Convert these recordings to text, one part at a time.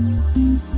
Música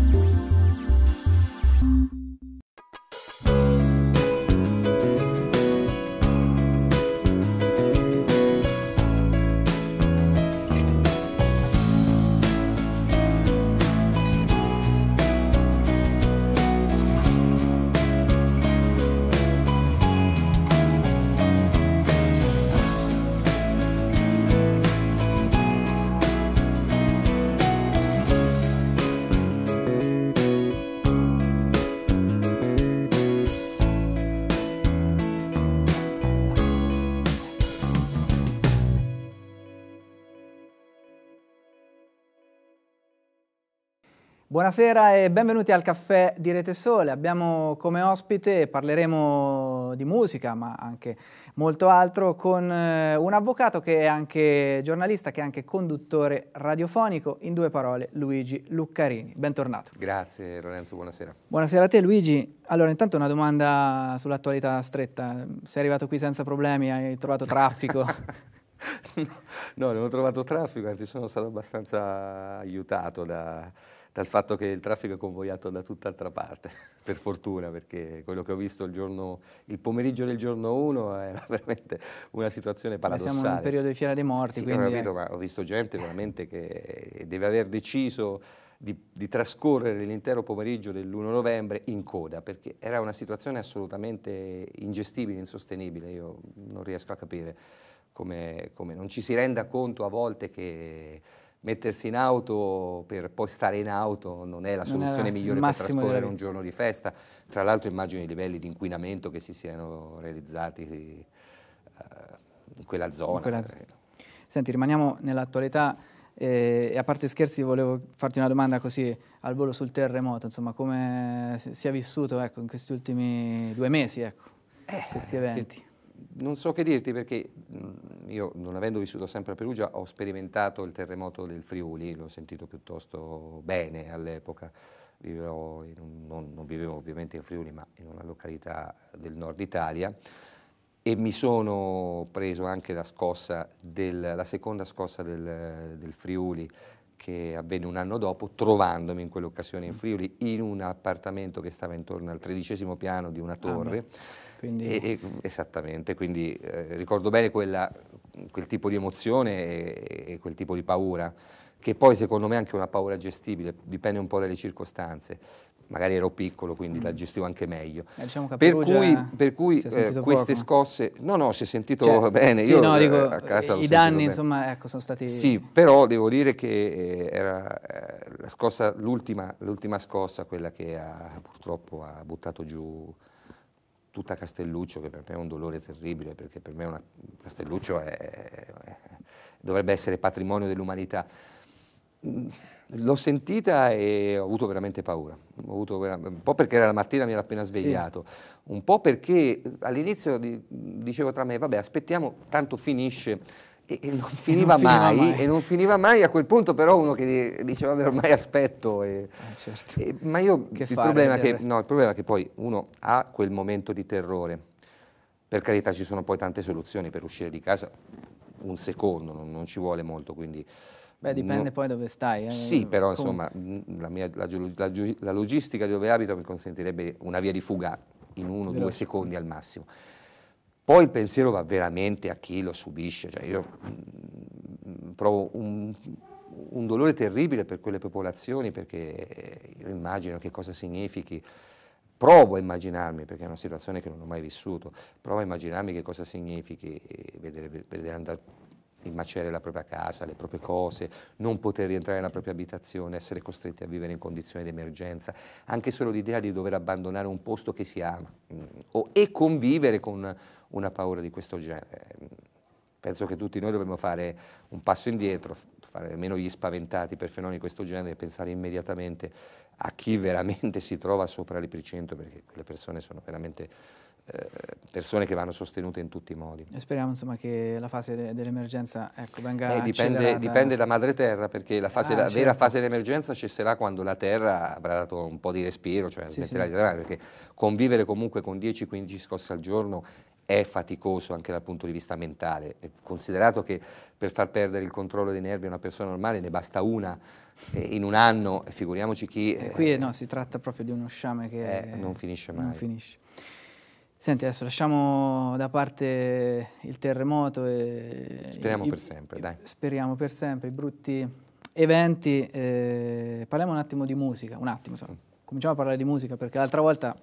Buonasera e benvenuti al caffè di Rete Sole. Abbiamo come ospite, parleremo di musica ma anche molto altro, con eh, un avvocato che è anche giornalista, che è anche conduttore radiofonico, in due parole Luigi Luccarini. Bentornato. Grazie Lorenzo, buonasera. Buonasera a te Luigi. Allora intanto una domanda sull'attualità stretta. Sei arrivato qui senza problemi, hai trovato traffico? no, non ho trovato traffico, anzi sono stato abbastanza aiutato da dal fatto che il traffico è convogliato da tutt'altra parte, per fortuna, perché quello che ho visto il, giorno, il pomeriggio del giorno 1 era veramente una situazione paradossale. Ma siamo in un periodo di Fiera dei Morti, sì, quindi... Ho, capito, eh. ma ho visto gente veramente che eh, deve aver deciso di, di trascorrere l'intero pomeriggio dell'1 novembre in coda, perché era una situazione assolutamente ingestibile, insostenibile, io non riesco a capire come, come non ci si renda conto a volte che mettersi in auto per poi stare in auto non è la soluzione migliore per trascorrere un giorno di festa. Tra l'altro immagino i livelli di inquinamento che si siano realizzati eh, in quella zona. In quella zona. Eh. Senti, rimaniamo nell'attualità eh, e a parte scherzi volevo farti una domanda così al volo sul terremoto, insomma come si è vissuto ecco, in questi ultimi due mesi, ecco, eh, questi eventi. Che non so che dirti perché mm, io non avendo vissuto sempre a Perugia ho sperimentato il terremoto del Friuli, l'ho sentito piuttosto bene all'epoca, non, non, vivevo ovviamente in Friuli ma in una località del nord Italia e mi sono preso anche la, scossa del, la seconda scossa del, del Friuli che avvenne un anno dopo, trovandomi in quell'occasione in mm. Friuli, in un appartamento che stava intorno al tredicesimo piano di una ah, torre. Ah, quindi... E, e, esattamente, quindi eh, ricordo bene quella, quel tipo di emozione e, e, quel tipo di paura, che poi secondo me è anche una paura gestibile, dipende un po' dalle circostanze. Magari ero piccolo, quindi mm. la gestivo anche meglio. Eh, diciamo per cui, per cui eh, queste scosse... No, no, si è sentito cioè, bene. Sì, Io no, eh, dico, a casa eh, i danni, insomma, ecco, sono stati... Sì, però devo dire che eh, era l'ultima, scossa, quella che ha, purtroppo ha buttato giù tutta Castelluccio, che per me è un dolore terribile, perché per me una, Castelluccio è, è, dovrebbe essere patrimonio dell'umanità. Mm, l'ho sentita e ho avuto veramente paura, avuto vera un po' perché era la mattina mi ero appena svegliato, sì. un po' perché all'inizio di, dicevo tra me, vabbè aspettiamo, tanto finisce e, non, finiva non, mai, finiva mai, e non finiva mai a quel punto però uno che diceva vabbè ormai aspetto e, eh, certo. ma io che il, problema che, no, il problema è che poi uno ha quel momento di terrore per carità ci sono poi tante soluzioni per uscire di casa un secondo non, non ci vuole molto quindi Beh, dipende no, poi dove stai. Eh. Sì, però Comunque. insomma, la, mia, la, la, la, logistica dove abito mi consentirebbe una via di fuga in uno o due secondi al massimo. Poi il pensiero va veramente a chi lo subisce, cioè io mm, mm, provo un, un, dolore terribile per quelle popolazioni perché eh, io immagino che cosa significhi, provo a immaginarmi, perché è una situazione che non ho mai vissuto, provo a immaginarmi che cosa significhi eh, vedere, vedere andare il macere la propria casa, le proprie cose, non poter rientrare nella propria abitazione, essere costretti a vivere in condizioni di emergenza, anche solo l'idea di dover abbandonare un posto che si ama mm, o, e convivere con una paura di questo genere. Penso che tutti noi dovremmo fare un passo indietro, fare meno gli spaventati per fenomeni di questo genere e pensare immediatamente a chi veramente si trova sopra l'epicentro, perché quelle persone sono veramente eh, persone che vanno sostenute in tutti i modi. E speriamo insomma, che la fase de dell'emergenza ecco, venga eh, dipende, dipende, da madre terra, perché la, fase, ah, la certo. vera fase dell'emergenza cesserà quando la terra avrà dato un po' di respiro, cioè sì, smetterà sì. di travare, perché convivere comunque con 10-15 scosse al giorno è faticoso anche dal punto di vista mentale, è considerato che per far perdere il controllo dei nervi a una persona normale ne basta una in un anno, figuriamoci chi... E qui eh, no, si tratta proprio di uno sciame che... Eh, non finisce mai. Non finisce. Senti, adesso lasciamo da parte il terremoto e... Speriamo i, per sempre, dai. Speriamo per sempre, i brutti eventi. Eh, parliamo un attimo di musica, un attimo, so. Mm. cominciamo a parlare di musica perché l'altra volta,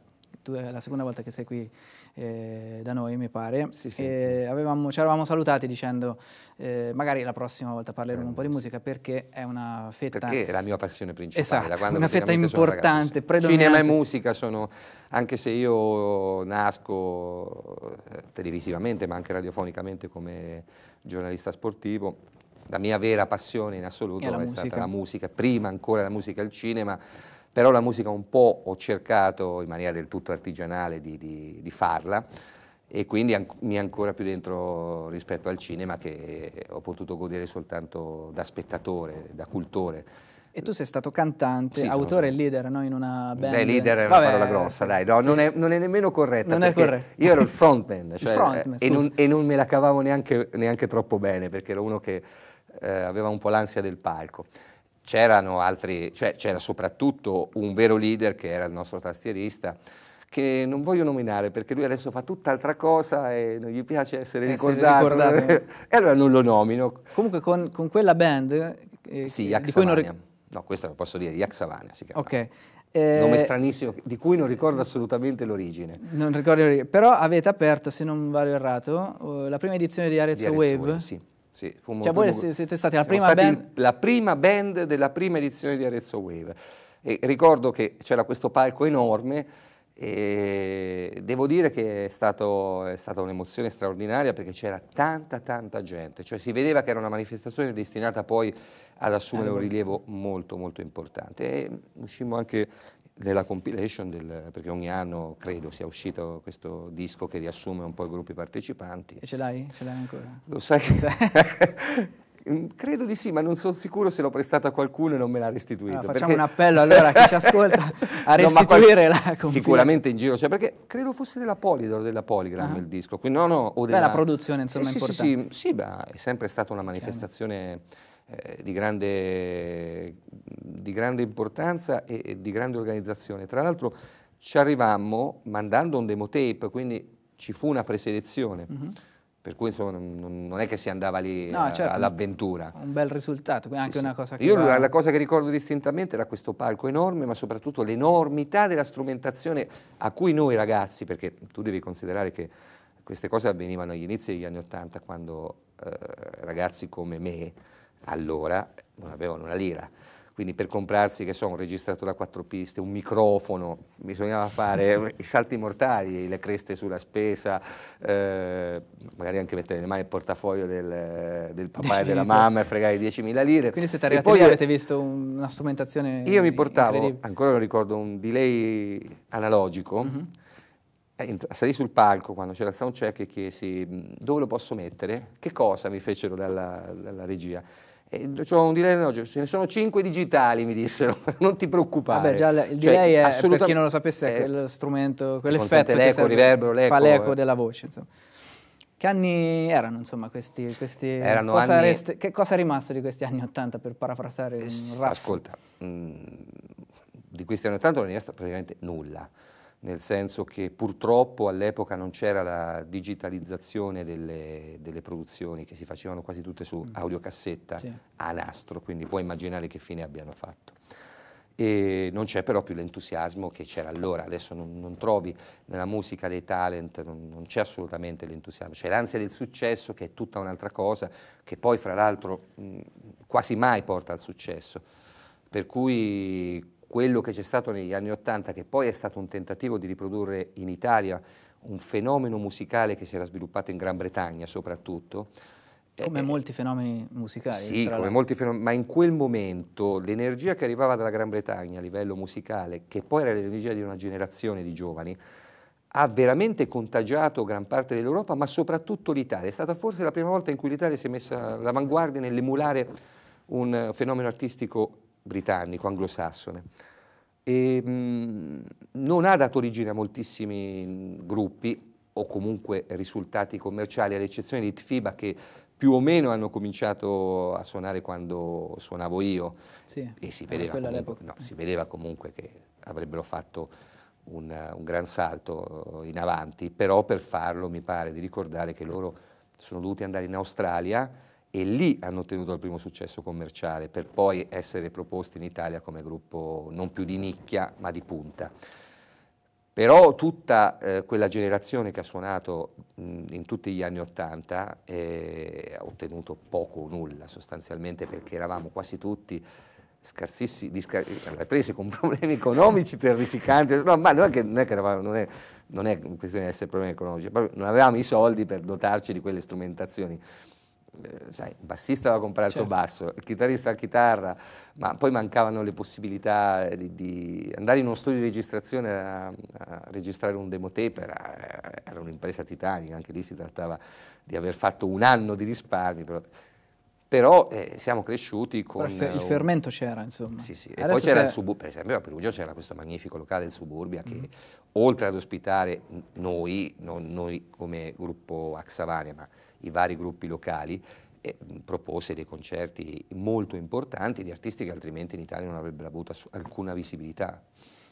tu è eh, la seconda volta che sei qui eh, da noi, mi pare. Sì, sì. Eh, avevamo, ci eravamo salutati dicendo eh, magari la prossima volta parleremo un po' di eh, musica perché è una fetta... Perché è la mia passione principale. Esatto, una fetta importante, ragazzo, sì. Cinema e musica sono, anche se io nasco eh, televisivamente ma anche radiofonicamente come giornalista sportivo, la mia vera passione in assoluto è, è stata la musica, prima ancora la musica e il cinema però la musica un po' ho cercato in maniera del tutto artigianale di, di, di farla e quindi an mi è ancora più dentro rispetto al cinema che ho potuto godere soltanto da spettatore, da cultore. E tu sei stato cantante, sì, autore e leader no? in una band. Beh, leader è una Vabbè, parola grossa, dai, no, sì. non, è, non, è, nemmeno corretta. Non è corretta. Io ero il frontman, cioè, il frontman e, non, e, non, me la cavavo neanche, neanche troppo bene perché ero uno che eh, aveva un po' l'ansia del palco c'erano altri, cioè c'era soprattutto un vero leader che era il nostro tastierista, che non voglio nominare perché lui adesso fa tutt'altra cosa e non gli piace essere, essere ricordato. ricordato. e allora non lo nomino. Comunque con, con quella band... Eh, sì, Yaxavania. Non... No, questo lo posso dire, Yaxavania si chiama. Ok. Eh, Nome stranissimo di cui non ricordo assolutamente l'origine. Non ricordo l'origine, però avete aperto, se non vado errato, eh, la prima edizione di Arezzo, di Arezzo Wave. Wave sì sì, fu cioè, molto cioè voi lungo. siete stati la prima, band... la prima band della prima edizione di Arezzo Wave. E ricordo che c'era questo palco enorme e devo dire che è, stato, è stata un'emozione straordinaria perché c'era tanta tanta gente, cioè si vedeva che era una manifestazione destinata poi ad assumere un rilievo molto molto importante e uscimmo anche della compilation, del, perché ogni anno credo sia uscito questo disco che riassume un po' i gruppi partecipanti. E ce l'hai? Ce l'hai ancora? Lo sai che... Mm, credo di sì, ma non sono sicuro se l'ho prestato a qualcuno e non me l'ha restituito. Allora, ah, facciamo perché... un appello allora a chi ci ascolta a restituire no, qual... la Sicuramente in giro, cioè perché credo fosse della Polydor, della Polygram uh il disco. Quindi, no, no, o della... Beh, la produzione insomma sì, importante. Sì, sì, sì, sì beh, è sempre stata una manifestazione... Chiaro eh, di, grande, di, grande, importanza e, e, di grande organizzazione. Tra l'altro ci arrivammo mandando un demo tape, quindi ci fu una preselezione. Mm -hmm. Per cui insomma, non è che si andava lì no, eh, certo, all'avventura. Un bel risultato, quindi sì, anche sì. una cosa che... Io va... la cosa che ricordo distintamente era questo palco enorme, ma soprattutto l'enormità della strumentazione a cui noi ragazzi, perché tu devi considerare che queste cose avvenivano agli inizi degli anni Ottanta, quando eh, ragazzi come me allora non avevano una lira. Quindi per comprarsi, che so, un registratore a quattro piste, un microfono, bisognava fare i salti mortali, le creste sulla spesa, eh, magari anche mettere nelle mani il portafoglio del, del papà e della mamma e fregare 10.000 lire. Quindi siete arrivati e poi, lì avete visto una strumentazione Io mi portavo, ancora non ricordo, un delay analogico, mm-hmm salì sul palco quando c'era il soundcheck e chiesi dove lo posso mettere, che cosa mi fecero dalla, dalla regia. Eh, c'ho un delay oggi, ce ne sono 5 digitali, mi dissero, non ti preoccupare. Vabbè, già il cioè, delay cioè, è, assoluta... per chi non lo sapesse, è eh, quel strumento, quell'effetto l'eco, serve, riverbero, l'eco, fa l'eco eh. della voce, insomma. Che anni erano, insomma, questi... questi erano cosa anni... rest... Che cosa è rimasto di questi anni 80, per parafrasare un eh, rap? Ascolta, mh, mm, di questi anni 80 non è rimasto praticamente nulla nel senso che purtroppo all'epoca non c'era la digitalizzazione delle, delle, produzioni che si facevano quasi tutte su mm. audiocassetta sì. a nastro, quindi puoi immaginare che fine abbiano fatto. E non c'è però più l'entusiasmo che c'era allora, adesso non, non, trovi nella musica dei talent, non, non c'è assolutamente l'entusiasmo, c'è l'ansia del successo che è tutta un'altra cosa, che poi fra l'altro mm, quasi mai porta al successo, per cui quello che c'è stato negli anni Ottanta, che poi è stato un tentativo di riprodurre in Italia un fenomeno musicale che si era sviluppato in Gran Bretagna soprattutto. Eh, come eh, molti fenomeni musicali. Sì, come molti fenomeni, ma in quel momento l'energia che arrivava dalla Gran Bretagna a livello musicale, che poi era l'energia di una generazione di giovani, ha veramente contagiato gran parte dell'Europa, ma soprattutto l'Italia. È stata forse la prima volta in cui l'Italia si è messa all'avanguardia nell'emulare un eh, fenomeno artistico britannico, anglosassone. E, non ha dato origine a moltissimi gruppi o comunque risultati commerciali, all'eccezione di Tfiba che più o meno hanno cominciato a suonare quando suonavo io sì, e si vedeva, comunque, no, si vedeva, comunque, che avrebbero fatto un, un, gran salto in avanti, però per farlo mi pare di ricordare che loro sono dovuti andare in Australia e lì hanno ottenuto il primo successo commerciale per poi essere proposti in Italia come gruppo non più di nicchia ma di punta. Però tutta eh, quella generazione che ha suonato mh, in tutti gli anni Ottanta eh, ha ottenuto poco o nulla sostanzialmente perché eravamo quasi tutti scarsissimi, presi con problemi economici terrificanti, no, ma non è che, non è, che eravamo, non è, non è questione di essere problemi economici, non avevamo i soldi per dotarci di quelle strumentazioni eh, sai, il bassista va a comprare certo. il suo certo. basso, il chitarrista la chitarra, ma poi mancavano le possibilità eh, di, di andare in uno studio di registrazione a, a registrare un demotape, era, era un'impresa titanica, anche lì si trattava di aver fatto un anno di risparmi, però, però eh, siamo cresciuti con... il, fer- il fermento c'era, insomma. Sì, sì. E Adesso poi c'era il suburbio, per esempio a Perugia c'era questo magnifico locale, il Suburbia, che mm-hmm. oltre ad ospitare noi, non noi come gruppo Axavania, ma i vari gruppi locali, e propose dei concerti molto importanti di artisti che altrimenti in Italia non avrebbero avuto alcuna visibilità.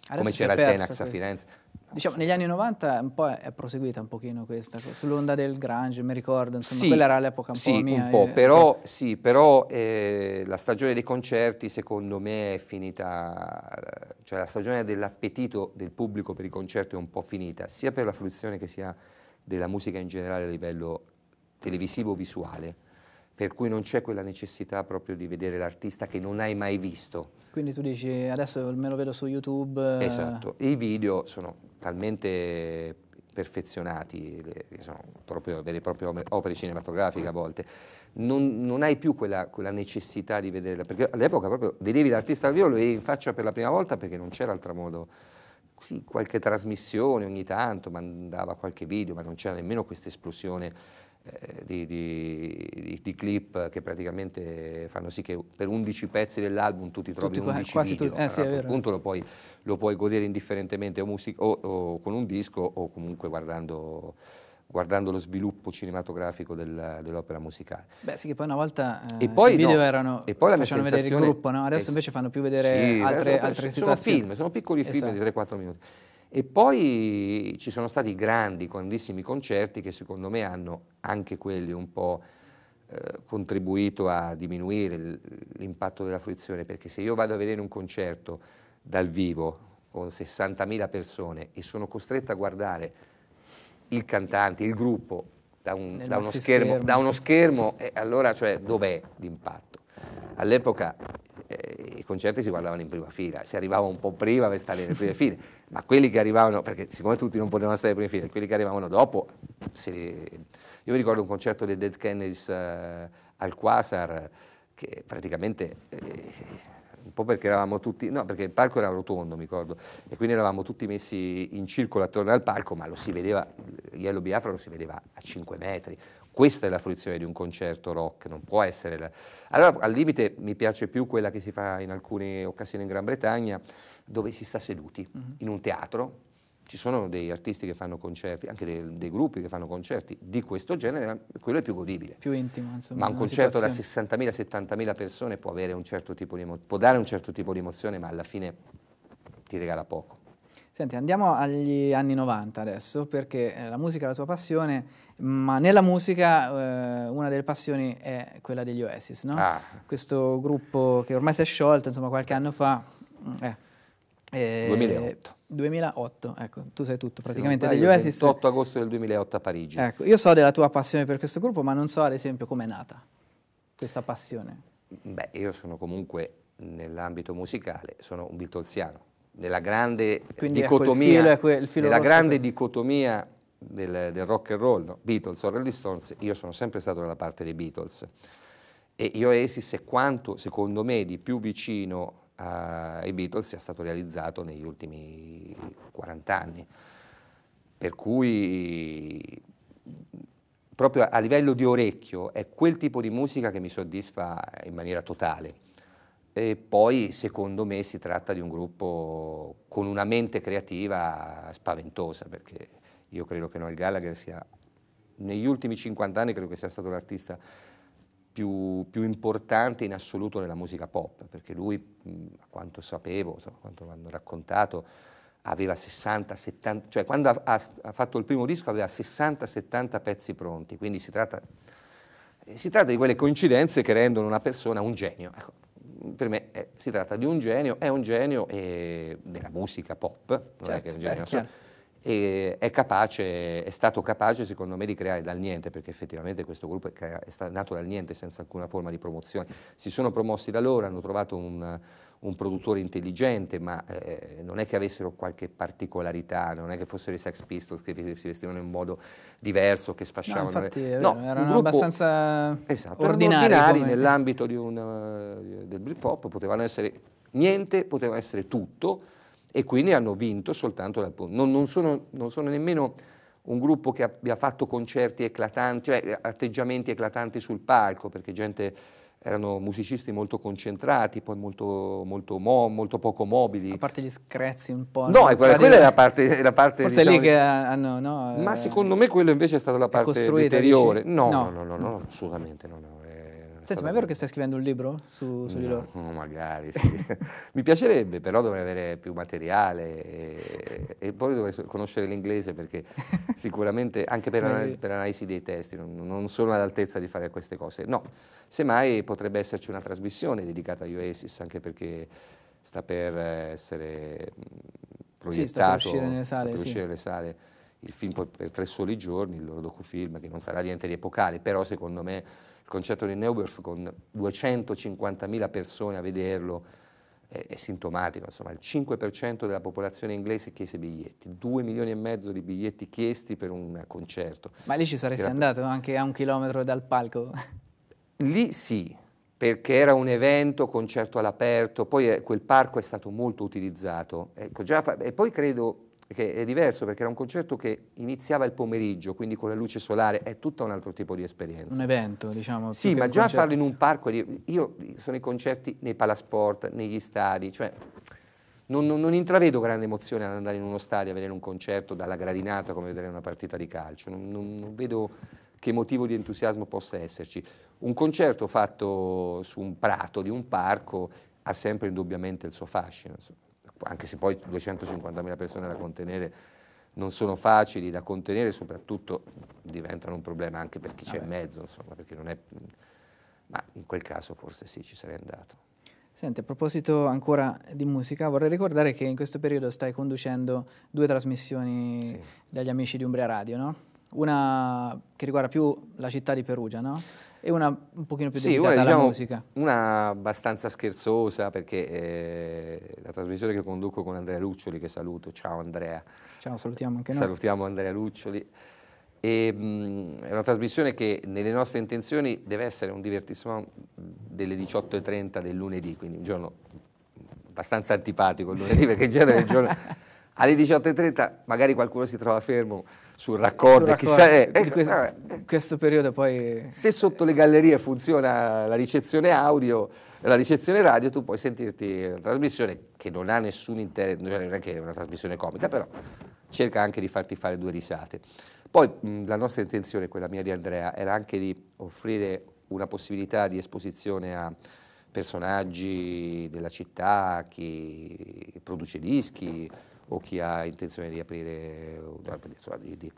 Adesso Come c'era il Tenax a Firenze. Diciamo, negli anni 90 un po' è proseguita un pochino questa, sull'onda del Grange, mi ricordo, insomma, sì, quella era l'epoca un sì, po' mia. Un po', e... sì, però eh, la stagione dei concerti secondo me è finita, eh, cioè la stagione dell'appetito del pubblico per i concerti è un po' finita, sia per la fruizione che sia della musica in generale a livello televisivo visuale, per cui non c'è quella necessità proprio di vedere l'artista che non hai mai visto. Quindi tu dici adesso me lo vedo su YouTube. Eh. Esatto, i video sono talmente perfezionati, sono proprio vere e proprie opere cinematografiche a volte, non, non hai più quella, quella, necessità di vederla, perché all'epoca proprio vedevi l'artista al vivo, lo vedevi in faccia per la prima volta perché non c'era altro modo. Sì, qualche trasmissione ogni tanto mandava qualche video, ma non c'era nemmeno questa esplosione eh, di, di, di, clip che praticamente fanno sì che per 11 pezzi dell'album tu ti trovi tutti, 11 quasi video, tu, eh, sì, allora, appunto lo puoi, lo puoi, godere indifferentemente o, music- o, o, con un disco o comunque guardando, guardando lo sviluppo cinematografico del, dell'opera musicale. Beh sì che poi una volta eh, e poi, i video no, erano, e poi la facevano vedere il gruppo, no? adesso invece fanno più vedere sì, altre, adesso, altre sono situazioni. Sono film, sono piccoli film esatto. di 3-4 minuti. E poi ci sono stati grandi, grandissimi concerti che secondo me hanno anche quelli un po' eh, contribuito a diminuire l'impatto della fruizione, perché se io vado a vedere un concerto dal vivo con 60.000 persone e sono costretto a guardare il cantante, il gruppo da, un, da uno, schermo, schermo. Da uno schermo eh, allora cioè, dov'è l'impatto? All'epoca eh, i concerti si guardavano in prima fila, si arrivava un po' prima per stare nelle prime file, ma quelli che arrivavano, perché siccome tutti non potevano stare nelle prime file, quelli che arrivavano dopo, si... io mi ricordo un concerto dei Dead Kennedys eh, al Quasar, che praticamente... Eh, un po' perché eravamo tutti, no perché il palco era rotondo mi ricordo, e quindi eravamo tutti messi in circolo attorno al palco, ma lo si vedeva, Yellow Biafra lo si vedeva a 5 metri, questa è la fruizione di un concerto rock, non può essere la... Allora al limite mi piace più quella che si fa in alcune occasioni in Gran Bretagna, dove si sta seduti mm-hmm. in un teatro, ci sono dei artisti che fanno concerti, anche dei, dei, gruppi che fanno concerti di questo genere, quello è più godibile. Più intimo, insomma. Ma un concerto da 60.000-70.000 persone può, un certo emo- può, dare un certo tipo di emozione, ma alla fine ti regala poco. Senti, andiamo agli anni 90 adesso, perché eh, la musica è la tua passione ma nella musica eh, una delle passioni è quella degli Oasis, no? ah. questo gruppo che ormai si è sciolto, insomma qualche anno fa... Mm, eh, eh, 2008. 2008, ecco, tu sai tutto praticamente degli Oasis. 8 agosto del 2008 a Parigi. Ecco, io so della tua passione per questo gruppo, ma non so ad esempio come è nata questa passione. Beh, io sono comunque nell'ambito musicale, sono un Beatlesiano, nella grande Quindi dicotomia, ecco il filo, è il filo nella grande per... dicotomia del, del rock and roll, no? Beatles o Rolling Stones, io sono sempre stato dalla parte dei Beatles. E Oasis è quanto, secondo me, di più vicino eh, ai Beatles sia stato realizzato negli ultimi 40 anni. Per cui proprio a livello di orecchio è quel tipo di musica che mi soddisfa in maniera totale. E poi secondo me si tratta di un gruppo con una mente creativa spaventosa perché io credo che Noel Gallagher sia, negli ultimi 50 anni, credo che sia stato l'artista più, più, importante in assoluto nella musica pop, perché lui, a quanto sapevo, a quanto mi hanno raccontato, aveva 60, 70, cioè quando ha, ha fatto il primo disco aveva 60-70 pezzi pronti, quindi si tratta, eh, si tratta, di quelle coincidenze che rendono una persona un genio. Ecco, per me è, si tratta di un genio, è un genio eh, della musica pop, non certo, è che è un certo, genio. È e è, capace, è stato capace secondo me di creare dal niente, perché effettivamente questo gruppo è, è nato dal niente senza alcuna forma di promozione. Si sono promossi da loro, hanno trovato un, un produttore intelligente, ma eh, non è che avessero qualche particolarità, non è che fossero i Sex Pistols che si vestivano in un modo diverso, che sfasciavano. No, infatti, vero, no, erano gruppo, abbastanza esatto, ordinari, ordinari come... nell'ambito un, eh, del Britpop, potevano essere niente, potevano essere tutto e quindi hanno vinto soltanto dal punto. Non, non, sono, non sono nemmeno un gruppo che abbia fatto concerti eclatanti, cioè eh, atteggiamenti eclatanti sul palco, perché gente, erano musicisti molto concentrati, poi molto, molto, mo, molto poco mobili. A parte gli screzzi un po'. No, eh, quella, quella è la parte... La parte forse diciamo, lì che hanno... No, Ma eh, secondo me quello invece è stata la parte deteriore. No, no, no, no, no, assolutamente no. no Senti, ma è vero che stai scrivendo un libro su, su no, di loro? No, magari sì. Mi piacerebbe, però dovrei avere più materiale e, e poi dovrei conoscere l'inglese perché sicuramente, anche per, anal per analisi dei testi, non, non, sono all'altezza di fare queste cose. No, semmai potrebbe esserci una trasmissione dedicata a Oasis, anche perché sta per eh, essere proiettato, mm, sì, sta per uscire nelle sale. Sta sì. uscire nelle sale il film per tre soli giorni, il loro docufilm, che non sarà niente di epocale, però secondo me il concerto di Neuberg con 250.000 persone a vederlo è, è sintomatico, insomma il 5% della popolazione inglese chiese biglietti, 2 milioni e mezzo di biglietti chiesti per un concerto. Ma lì ci saresti era... andato anche a un chilometro dal palco? Lì sì, perché era un evento, concerto all'aperto, poi eh, quel parco è stato molto utilizzato. Ecco, fa... e poi credo perché è diverso perché era un concerto che iniziava il pomeriggio, quindi con la luce solare è tutto un altro tipo di esperienza. Un evento, diciamo. Sì, ma già concerto. farlo in un parco, io sono i concerti nei palasport, negli stadi, cioè non, non, non, intravedo grande emozione ad andare in uno stadio a vedere un concerto dalla gradinata come vedere una partita di calcio, non, non vedo che motivo di entusiasmo possa esserci. Un concerto fatto su un prato di un parco ha sempre indubbiamente il suo fascino. Insomma anche se poi 250.000 persone da contenere non sono facili da contenere, soprattutto diventano un problema anche per chi c'è in mezzo, insomma, perché non è... Ma in quel caso forse sì, ci sarei andato. Senti, a proposito ancora di musica, vorrei ricordare che in questo periodo stai conducendo due trasmissioni sì. dagli amici di Umbria Radio, no? Una che riguarda più la città di Perugia, no? e una un pochino più sì, dedicata una, diciamo, musica. Una abbastanza scherzosa perché eh, la trasmissione che conduco con Andrea Luccioli, che saluto, ciao Andrea. Ciao, salutiamo anche noi. Salutiamo Andrea Luccioli. E, mh, mm, è una trasmissione che nelle nostre intenzioni deve essere un divertissement delle 18.30 del lunedì, quindi un giorno abbastanza antipatico il lunedì sì. perché in genere il giorno... alle 18.30 magari qualcuno si trova fermo sul raccordo, sul raccordo. chissà... Eh, eh, questo, eh. questo, periodo poi... Se sotto le gallerie funziona la ricezione audio, la ricezione radio, tu puoi sentirti una trasmissione che non ha nessun interesse, cioè non è che è una trasmissione comica, però cerca anche di farti fare due risate. Poi mh, la nostra intenzione, quella mia di Andrea, era anche di offrire una possibilità di esposizione a personaggi della città, chi produce dischi, o chi ha intenzione di aprire, insomma, di, di,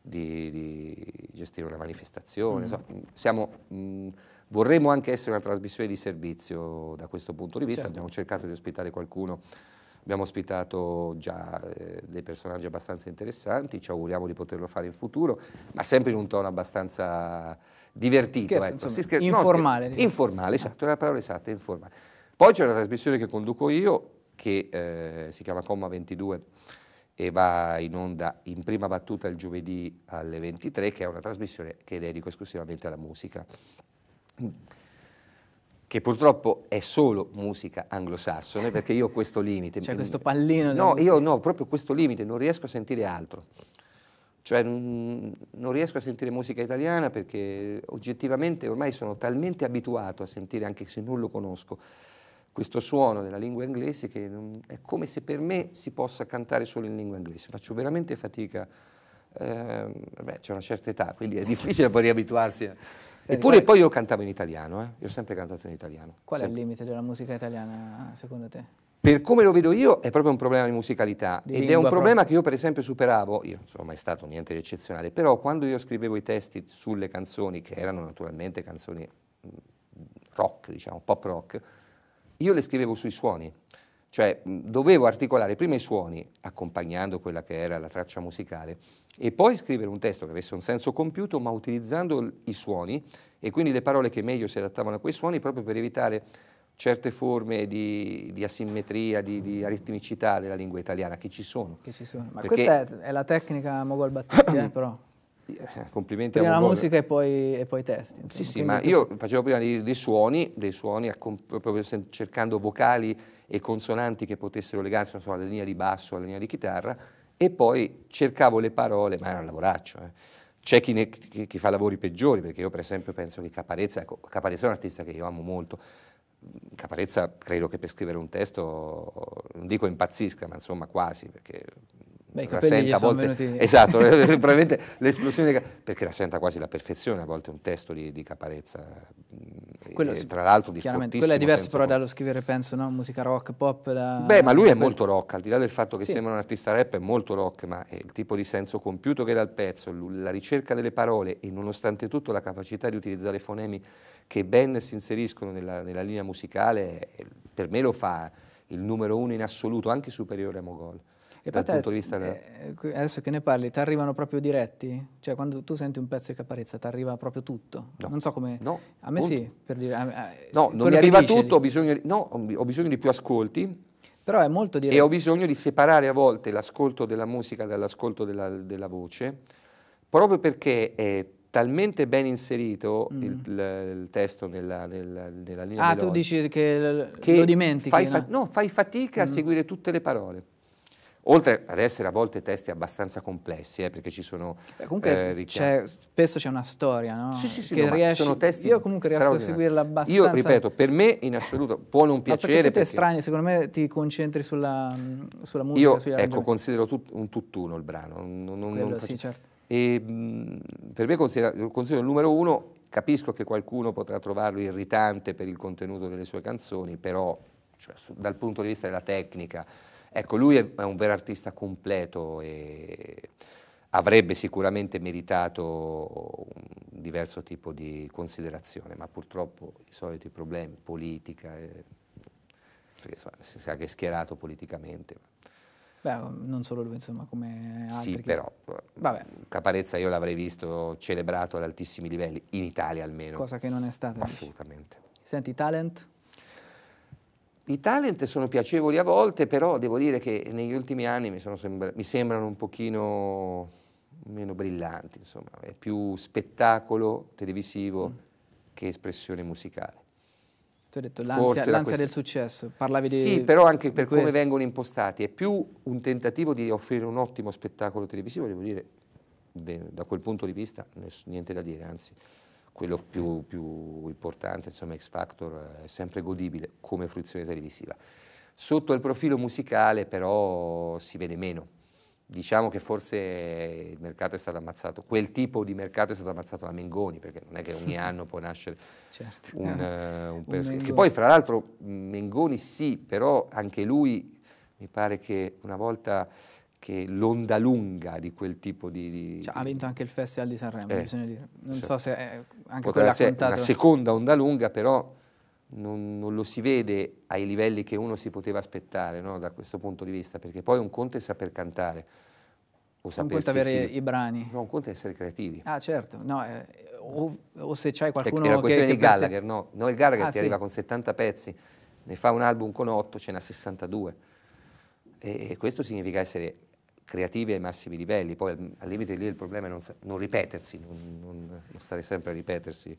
di, di, gestire una manifestazione. Mm. mm siamo, mh, mm, vorremmo anche essere una trasmissione di servizio da questo punto di vista, certo. abbiamo cercato di ospitare qualcuno, abbiamo ospitato già eh, dei personaggi abbastanza interessanti, ci auguriamo di poterlo fare in futuro, ma sempre in un tono abbastanza divertito. Scherzo, eh. insomma, scher- informale. No, scher- informale, diciamo. esatto, è una parola esatta, informale. Poi c'è una trasmissione che conduco io, che eh, si chiama Comma 22 e va in onda in prima battuta il giovedì alle 23, che è una trasmissione che dedico esclusivamente alla musica, che purtroppo è solo musica anglosassone, perché io ho questo limite. C'è questo pallino. No, musica. io no, proprio questo limite, non riesco a sentire altro. Cioè non riesco a sentire musica italiana perché oggettivamente ormai sono talmente abituato a sentire, anche se non lo conosco, questo suono della lingua inglese che non, è come se per me si possa cantare solo in lingua inglese. Faccio veramente fatica, eh, c'è una certa età, quindi è difficile poi riabituarsi. A... Eppure poi io cantavo in italiano, eh? io ho sempre cantato in italiano. Qual sempre. è il limite della musica italiana secondo te? Per come lo vedo io è proprio un problema di musicalità di ed è un problema proprio. che io per esempio superavo, io non sono mai stato niente di eccezionale, però quando io scrivevo i testi sulle canzoni, che erano naturalmente canzoni rock, diciamo pop rock, io le scrivevo sui suoni, cioè dovevo articolare prima i suoni, accompagnando quella che era la traccia musicale, e poi scrivere un testo che avesse un senso compiuto, ma utilizzando i suoni e quindi le parole che meglio si adattavano a quei suoni, proprio per evitare certe forme di, di asimmetria, di, di, aritmicità della lingua italiana che ci sono. Che ci sono. Ma Perché... questa è, è, la tecnica mogol battistiana eh, però. Eh, complimenti prima a la musica e poi, e poi testi. Insomma. Sì, sì, Quindi ma tu... io facevo prima dei, dei suoni, dei suoni cercando vocali e consonanti che potessero legarsi insomma, alla linea di basso, alla linea di chitarra, e poi cercavo le parole, ma era un lavoraccio. Eh. C'è chi, ne, chi, chi, fa lavori peggiori, perché io per esempio penso che Caparezza, ecco, Caparezza è un artista che io amo molto, Caparezza credo che per scrivere un testo, non dico impazzisca, ma insomma quasi, perché Beh, i rappresenta a volte venuti... esatto, eh, probabilmente l'esplosione dei... perché rappresenta quasi la perfezione, a volte un testo di, di caparezza. Mm, quello, e, tra l'altro di fortissimo quello è diverso però dallo scrivere penso, no? musica rock, pop. Da... Beh, ma lui è molto rock, al di là del fatto che sì. sembra un artista rap, è molto rock, ma il tipo di senso compiuto che dà il pezzo, la ricerca delle parole e nonostante tutto la capacità di utilizzare fonemi che ben si inseriscono nella, nella linea musicale, eh, per me lo fa il numero uno in assoluto, anche superiore a Mogol. E dal punto te, di vista... Eh, eh adesso che ne parli, ti arrivano proprio diretti? Cioè quando tu senti un pezzo di caparezza ti arriva proprio tutto? No. Non so come... No, a me punto. sì, per dire... A, a, no, eh, non mi arriva dice, tutto, ho bisogno, di, no, ho bisogno di più ascolti, però è molto diretto. E ho bisogno di separare a volte l'ascolto della musica dall'ascolto della, della voce, proprio perché è talmente ben inserito mm. il, il, il, testo nella, nella, nella linea Ah, tu dici che, che lo dimentichi. Fai, no? no? fai fatica mm. a seguire tutte le parole oltre ad essere a volte testi abbastanza complessi, eh, perché ci sono... Beh, comunque eh, c'è, spesso c'è una storia, no? Sì, sì, sì, che no, riesci, sono testi io comunque riesco a seguirla abbastanza. Io ripeto, per me in assoluto può non piacere... Ma perché tu perché... strani, secondo me ti concentri sulla, mm, sulla musica, Io, ecco, album. considero tut, un tutt'uno il brano. Non, non, Quello, non sì, certo. E, mh, mm, per me considero, considero il numero uno, capisco che qualcuno potrà trovarlo irritante per il contenuto delle sue canzoni, però cioè, su, dal punto di vista della tecnica Ecco, lui è, un vero artista completo e avrebbe sicuramente meritato un diverso tipo di considerazione, ma purtroppo i soliti problemi, politica, eh, perché si sa che schierato politicamente. Beh, non solo lui, insomma, come altri. Sì, che... però. Vabbè. Caparezza io l'avrei visto celebrato ad altissimi livelli, in Italia almeno. Cosa che non è stata. Assolutamente. Dici. Senti, talent? I talent sono piacevoli a volte, però devo dire che negli ultimi anni mi, sembra, mi sembrano un pochino meno brillanti, insomma, è più spettacolo televisivo mm. che espressione musicale. Tu hai detto l'ansia, l'ansia del successo, parlavi di... Sì, però anche per come vengono impostati, è più un tentativo di offrire un ottimo spettacolo televisivo, devo dire, da quel punto di vista niente da dire, anzi quello più, più importante, insomma X Factor, eh, è sempre godibile come fruizione televisiva. Sotto il profilo musicale però si vede meno, diciamo che forse il mercato è stato ammazzato, quel tipo di mercato è stato ammazzato da Mengoni, perché non è che ogni anno può nascere certo, un, eh, un personaggio. Che poi fra l'altro Mengoni sì, però anche lui mi pare che una volta che l'onda lunga di quel tipo di... di cioè, ha vinto anche il Festival di Sanremo, eh, bisogna dire. Non cioè, so se è anche quella essere contato. una seconda onda lunga, però non, non, lo si vede ai livelli che uno si poteva aspettare no? da questo punto di vista, perché poi un conto è saper cantare. O non conta avere sì. i brani. No, un conto è essere creativi. Ah, certo. No, eh, o, o, se c'hai qualcuno... è la questione che, di Gallagher, te... no? no? Il Gallagher ah, ti sì. arriva con 70 pezzi, ne fa un album con 8, ce n'ha 62 e questo significa essere creativi ai massimi livelli, poi al limite lì il problema è non, non ripetersi, non, non, stare sempre a ripetersi.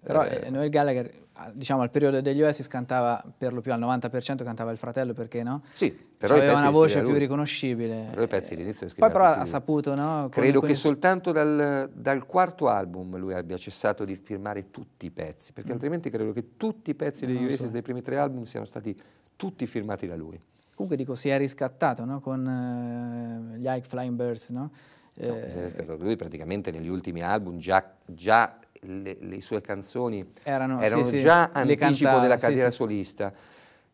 Però eh, eh Noel Gallagher, diciamo al periodo degli US cantava per lo più al 90% cantava il fratello perché no? Sì, però cioè, aveva una voce più riconoscibile. Però i pezzi all'inizio li scriveva. Poi però ha saputo, no? Credo che soltanto dal, dal, quarto album lui abbia cessato di firmare tutti i pezzi, perché mm. altrimenti credo che tutti i pezzi degli US so. dei primi tre album siano stati tutti firmati da lui comunque dico si è riscattato no? con eh, gli Ike Flying Birds. No? No, eh, riscattato lui praticamente negli ultimi album già, già le, le, sue canzoni erano, erano sì, già sì, anticipo canta, della carriera sì, solista.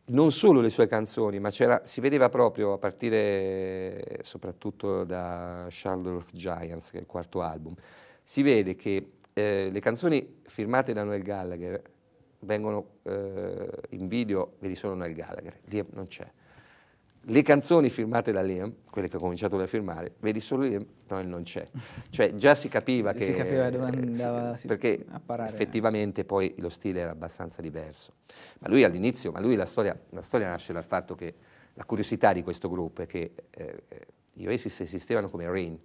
Non solo le sue canzoni, ma si vedeva proprio a partire eh, soprattutto da Shadow of Giants, che è il quarto album, si vede che eh, le canzoni firmate da Noel Gallagher vengono eh, in video, vedi solo Noel Gallagher, lì non c'è le canzoni firmate da Liam, quelle che ho cominciato a firmare, vedi solo Liam, Noel non c'è. Cioè già si capiva che... Si capiva dove eh, andava eh, si, Perché effettivamente poi lo stile era abbastanza diverso. Ma lui all'inizio, ma lui la storia, la storia nasce dal fatto che la curiosità di questo gruppo è che eh, gli Oasis esistevano come Rain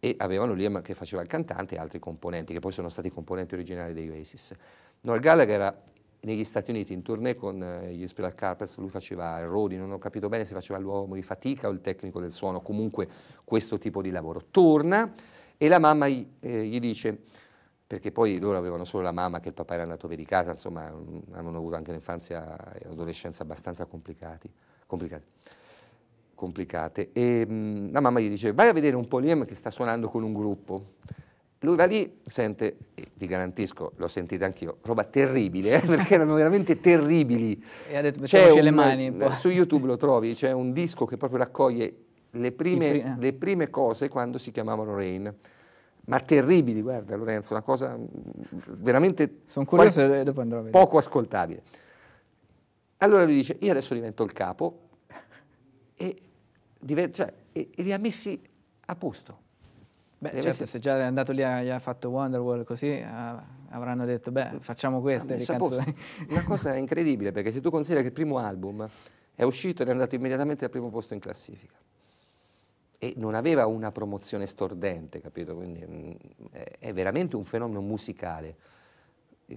e avevano Liam che faceva il cantante e altri componenti, che poi sono stati componenti originali degli Oasis. Noel Gallagher era negli Stati Uniti in tournée con eh, gli Spiral Carpets, lui faceva il roadie, non ho capito bene se faceva l'uomo di fatica o il tecnico del suono, comunque questo tipo di lavoro. Torna e la mamma gli, eh, gli dice, perché poi loro avevano solo la mamma che il papà era andato via di casa, insomma mm, hanno avuto anche l'infanzia e l'adolescenza abbastanza complicati, complicate. complicate. E mh, mm, la mamma gli dice, vai a vedere un po' Liam che sta suonando con un gruppo. Lui va lì, sente, e ti garantisco, l'ho sentita anch'io, roba terribile, eh, perché erano veramente terribili. E ha detto, c'è le mani. Un su YouTube lo trovi, c'è un disco che proprio raccoglie le prime, pri eh. le prime cose quando si chiamavano Rain ma terribili, guarda Lorenzo, una cosa mm, veramente curioso, poco ascoltabile. Allora lui dice, io adesso divento il capo e, cioè, e, e li ha messi a posto. Beh, certo, essere... se già è andato lì e ha fatto Wonderwall così, ah, avranno detto, beh, facciamo queste. Ah, Una cosa incredibile, perché se tu consideri che il primo album è uscito ed è andato immediatamente al primo posto in classifica. E non aveva una promozione stordente, capito? Quindi mh, mm, è veramente un fenomeno musicale.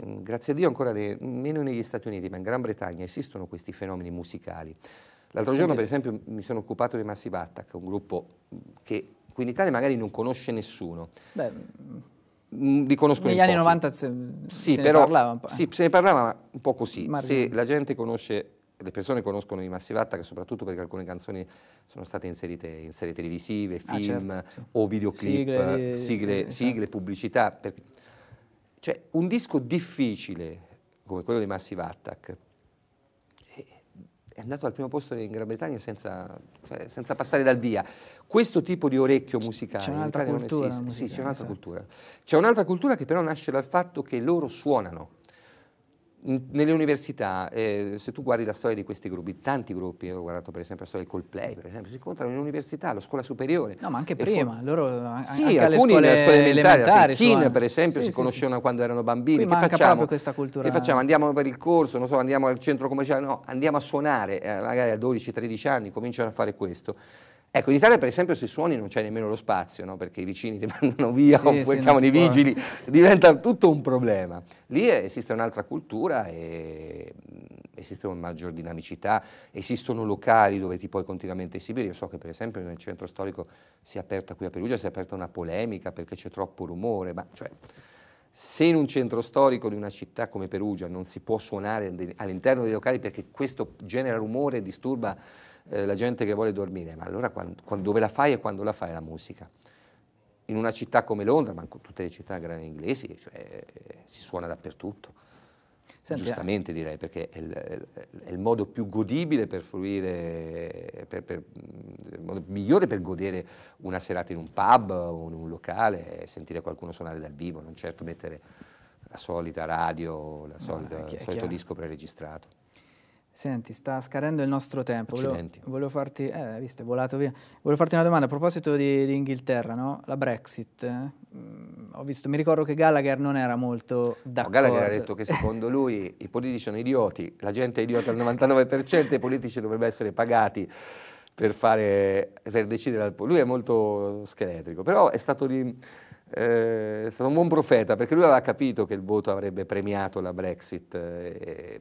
Mm, grazie a Dio ancora ne, meno negli Stati Uniti, ma in Gran Bretagna esistono questi fenomeni musicali. L'altro giorno, per esempio, mi sono occupato di Massive Attack, un gruppo mm, che cui in Italia magari non conosce nessuno. Beh, mm, li conoscono negli anni pochi. 90 se, sì, se però, ne parlava un po'. Sì, eh. se ne parlava un po' così. Se la gente conosce, le persone conoscono i Massive Attack, soprattutto perché alcune canzoni sono state inserite in serie televisive, ah, film ah, certo, sì. o videoclip, sigle, sigle, sigle pubblicità. Perché, cioè, un disco difficile come quello di Massive Attack è andato al primo posto in Gran Bretagna senza, cioè, senza passare dal via. Questo tipo di orecchio musicale c'è un'altra cultura, sì, c'è un'altra esatto. cultura. C'è un'altra cultura che però nasce dal fatto che loro suonano nelle università, eh, se tu guardi la storia di questi gruppi, tanti gruppi, io ho guardato per esempio la storia di Coldplay, per esempio, si incontrano in università, alla scuola superiore. No, ma anche prima, loro an- Sì, anche alcuni nelle scuole elementari, elementari Kin per esempio sì, si sì, conoscevano sì. quando erano bambini. Qui che manca facciamo? proprio questa cultura. Che eh. facciamo? Andiamo per il corso, non so, andiamo al centro commerciale, no, andiamo a suonare, eh, magari a 12-13 anni cominciano a fare questo. Ecco, in Italia per esempio se suoni non c'è nemmeno lo spazio, no? perché i vicini ti mandano via sì, oppure sì, chiamano i vigili, diventa tutto un problema. Lì esiste un'altra cultura e mm, esiste una maggior dinamicità, esistono locali dove ti puoi continuamente esibire. Io so che per esempio nel centro storico si è aperta qui a Perugia, si è aperta una polemica perché c'è troppo rumore, ma cioè se in un centro storico di una città come Perugia non si può suonare all'interno dei locali perché questo genera rumore e disturba eh, la gente che vuole dormire, ma allora quando, quando, dove la fai e quando la fai la musica? In una città come Londra, ma tutte le città grandi inglesi, cioè, eh, si suona dappertutto. Senti, Giustamente eh. direi, perché è il, è il, modo più godibile per fruire, per, per, il modo migliore per godere una serata in un pub o in un locale, è sentire qualcuno suonare dal vivo, non certo mettere la solita radio, la solita, no, il solito disco preregistrato. Senti, sta scadendo il nostro tempo. Volevo, volevo, farti, eh, visto, volevo, farti, una domanda a proposito di, di Inghilterra, no? La Brexit. Eh. Mm, ho visto, mi ricordo che Gallagher non era molto d'accordo. No, Gallagher ha detto che secondo lui i politici sono idioti, la gente è idiota al 99%, i politici dovrebbero essere pagati per, fare, per decidere al Lui è molto scheletrico, però è stato... Di, eh, è stato un buon profeta perché lui aveva capito che il voto avrebbe premiato la Brexit. Eh,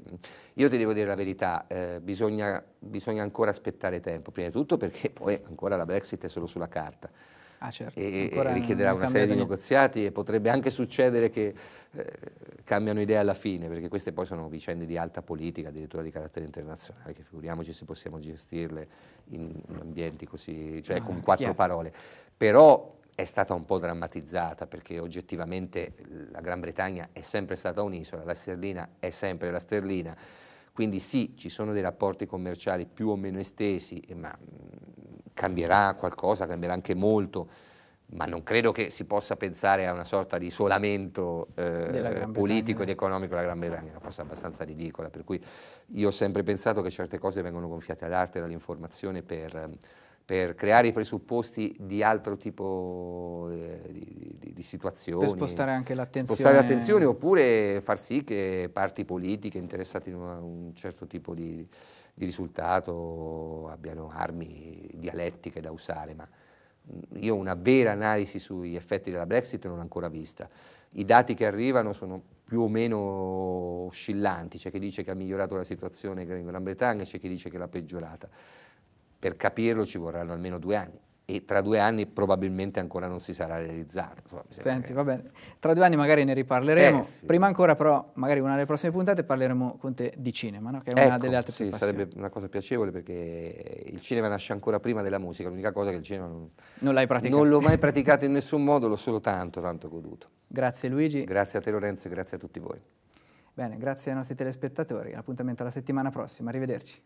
io ti devo dire la verità, eh, bisogna, bisogna, ancora aspettare tempo, prima di tutto perché poi ancora la Brexit è solo sulla carta. Ah, certo. e, e richiederà una serie di niente. negoziati e potrebbe anche succedere che eh, cambiano idea alla fine, perché queste poi sono vicende di alta politica, addirittura di carattere internazionale, che figuriamoci se possiamo gestirle in, in ambienti così, cioè no, ah, con quattro chiaro. parole. Però è stata un po' drammatizzata perché oggettivamente la Gran Bretagna è sempre stata un'isola, la sterlina è sempre la sterlina, quindi sì, ci sono dei rapporti commerciali più o meno estesi, ma mm, cambierà qualcosa, cambierà anche molto, ma non credo che si possa pensare a una sorta di isolamento eh, politico ed economico della Gran Bretagna, è una cosa abbastanza ridicola, per cui io ho sempre pensato che certe cose vengono gonfiate all'arte dall'informazione per per creare i presupposti di altro tipo eh, di, di, di, situazioni. Per spostare anche l'attenzione. Spostare l'attenzione oppure far sì che parti politiche interessate a un certo tipo di, di, risultato abbiano armi dialettiche da usare, ma mm, io una vera analisi sugli effetti della Brexit non l'ho ancora vista. I dati che arrivano sono più o meno oscillanti, c'è chi dice che ha migliorato la situazione in Gran Bretagna, c'è chi dice che l'ha peggiorata per capirlo ci vorranno almeno due anni e tra due anni probabilmente ancora non si sarà realizzato. Insomma, Senti, che... va bene. Tra due anni magari ne riparleremo. Eh, sì. Prima ancora, però, magari una delle prossime puntate parleremo con te di cinema, no? che è ecco, una delle altre sì, sarebbe una cosa piacevole perché il cinema nasce ancora prima della musica. L'unica cosa che il cinema non, non l'hai praticato. Non l'ho mai praticato in nessun modo, l'ho solo tanto, tanto goduto. Grazie Luigi. Grazie a te Lorenzo e grazie a tutti voi. Bene, grazie ai nostri telespettatori. Appuntamento alla settimana prossima. Arrivederci.